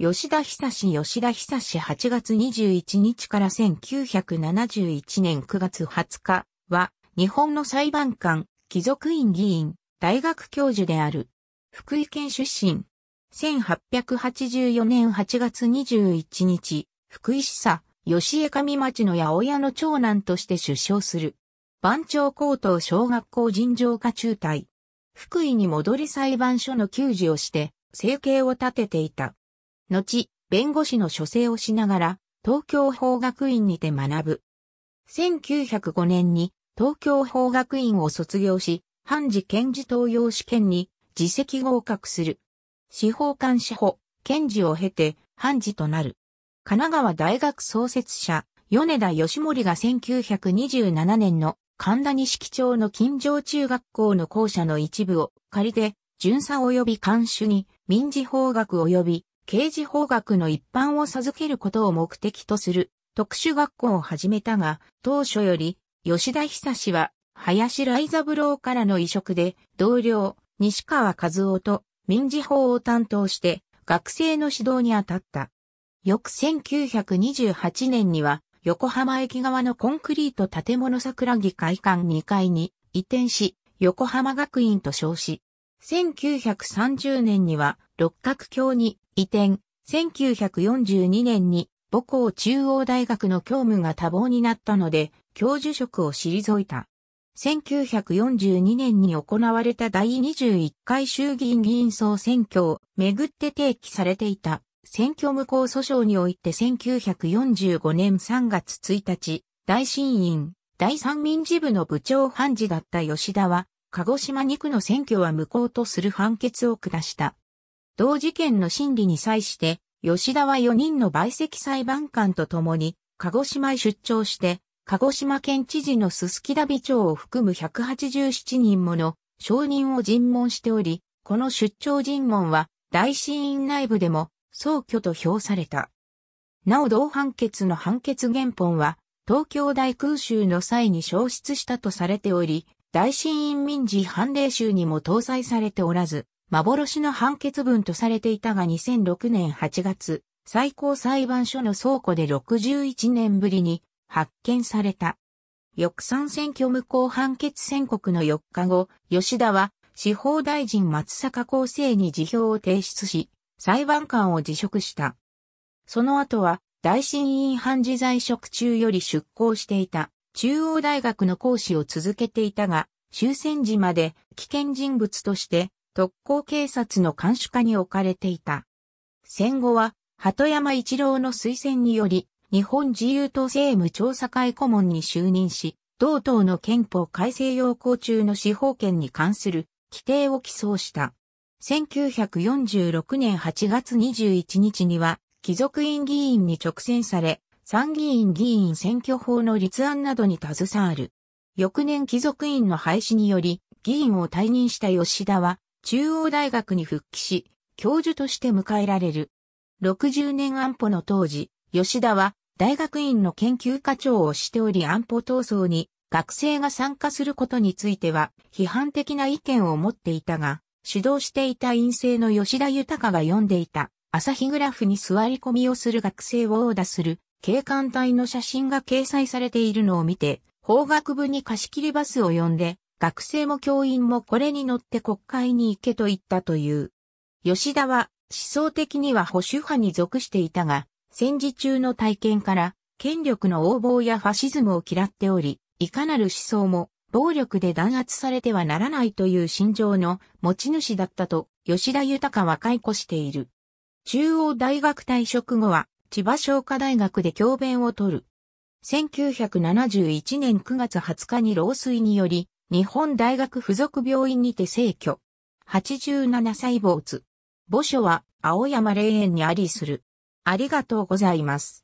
吉田久志吉田久志8月21日から1971年9月20日は、日本の裁判官、貴族院議員、大学教授である。福井県出身。1884年8月21日、福井市佐、吉江上町の八百屋の長男として出生する。番長高等小学校尋常科中退。福井に戻り裁判所の給仕をして、生計を立てていた。後、弁護士の書生をしながら、東京法学院にて学ぶ。1905年に東京法学院を卒業し、判事検事登用試験に自責合格する。司法官司法、検事を経て判事となる。神奈川大学創設者、米田義盛が1927年の神田西錦町の近城中学校の校舎の一部を借りて、巡査及び監守に民事法学及び刑事法学の一般を授けることを目的とする特殊学校を始めたが、当初より吉田久志は林来三郎からの移植で同僚西川和夫と民事法を担当して学生の指導に当たった。翌1928年には横浜駅側のコンクリート建物桜木会館2階に移転し、横浜学院と称し、1930年には六角橋に移転、1942年に母校中央大学の教務が多忙になったので、教授職を退いた。1942年に行われた第21回衆議院議員総選挙をめぐって提起されていた選挙無効訴訟において1945年3月1日、大審院、第三民事部の部長判事だった吉田は鹿児島2区の選挙は無効とする判決を下した。同事件の審理に際して、吉田は4人の陪席裁判官と共に、鹿児島へ出張して、鹿児島県知事のすすきだ美長を含む187人もの証人を尋問しており、この出張尋問は、大審院内部でも、総挙と評された。なお同判決の判決原本は、東京大空襲の際に消失したとされており、大新院民事判例集にも搭載されておらず、幻の判決文とされていたが2006年8月、最高裁判所の倉庫で61年ぶりに発見された。翌3選挙無効判決宣告の4日後、吉田は司法大臣松坂厚生に辞表を提出し、裁判官を辞職した。その後は、大審院判事在職中より出向していた。中央大学の講師を続けていたが、終戦時まで危険人物として特攻警察の監視下に置かれていた。戦後は、鳩山一郎の推薦により、日本自由党政務調査会顧問に就任し、同党の憲法改正要項中の司法権に関する規定を起草した。1946年8月21日には、貴族院議員に直選され、参議院議員選挙法の立案などに携わる。翌年貴族院の廃止により、議員を退任した吉田は、中央大学に復帰し、教授として迎えられる。60年安保の当時、吉田は大学院の研究課長をしており安保闘争に学生が参加することについては批判的な意見を持っていたが、主導していた院生の吉田豊が読んでいた朝日グラフに座り込みをする学生を殴打する警官隊の写真が掲載されているのを見て、法学部に貸し切りバスを呼んで、学生も教員もこれに乗って国会に行けと言ったという。吉田は思想的には保守派に属していたが、戦時中の体験から権力の横暴やファシズムを嫌っており、いかなる思想も暴力で弾圧されてはならないという心情の持ち主だったと吉田豊は解雇している。中央大学退職後は千葉商科大学で教鞭を取る。1971年9月20日に老衰により、日本大学附属病院にて逝去。87歳坊主。墓所は青山霊園にありする。ありがとうございます。